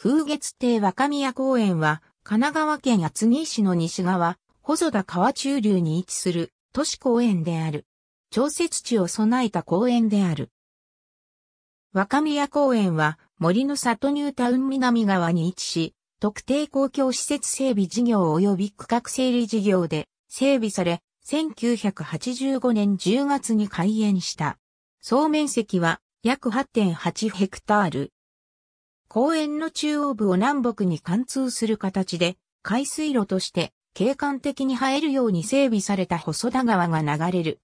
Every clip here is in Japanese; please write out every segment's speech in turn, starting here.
風月亭若宮公園は、神奈川県厚木市の西側、細田川中流に位置する都市公園である。調節地を備えた公園である。若宮公園は、森の里ニュータウン南側に位置し、特定公共施設整備事業及び区画整理事業で整備され、1985年10月に開園した。総面積は約8.8ヘクタール。公園の中央部を南北に貫通する形で、海水路として景観的に生えるように整備された細田川が流れる。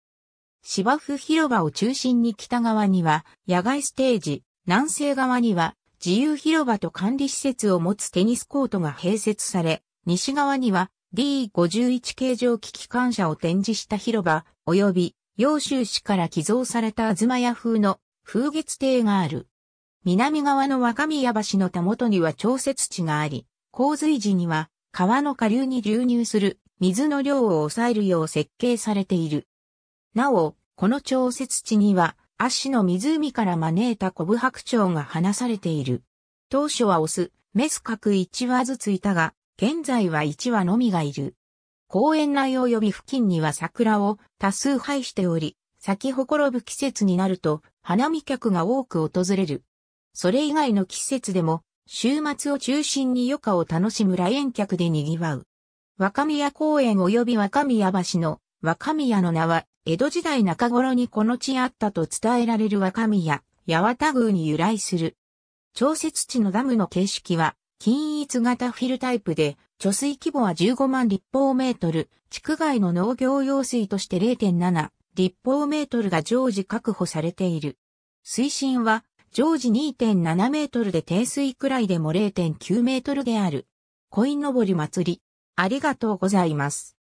芝生広場を中心に北側には野外ステージ、南西側には自由広場と管理施設を持つテニスコートが併設され、西側には D51 形状機機関車を展示した広場、及び、揚州市から寄贈された東屋風の風月亭がある。南側の若宮橋のたもとには調節地があり、洪水時には川の下流に流入する水の量を抑えるよう設計されている。なお、この調節地には、足の湖から招いたコブハクチョウが放されている。当初はオス、メス各1羽ずついたが、現在は1羽のみがいる。公園内及び付近には桜を多数配しており、咲きほころぶ季節になると、花見客が多く訪れる。それ以外の季節でも、週末を中心に余暇を楽しむ来園客で賑わう。若宮公園及び若宮橋の若宮の名は、江戸時代中頃にこの地あったと伝えられる若宮、八幡宮に由来する。調節地のダムの形式は、均一型フィルタイプで、貯水規模は15万立方メートル、地区外の農業用水として0.7立方メートルが常時確保されている。水深は常時2.7メートルで低水くらいでも0.9メートルである。コインのぼり祭り。ありがとうございます。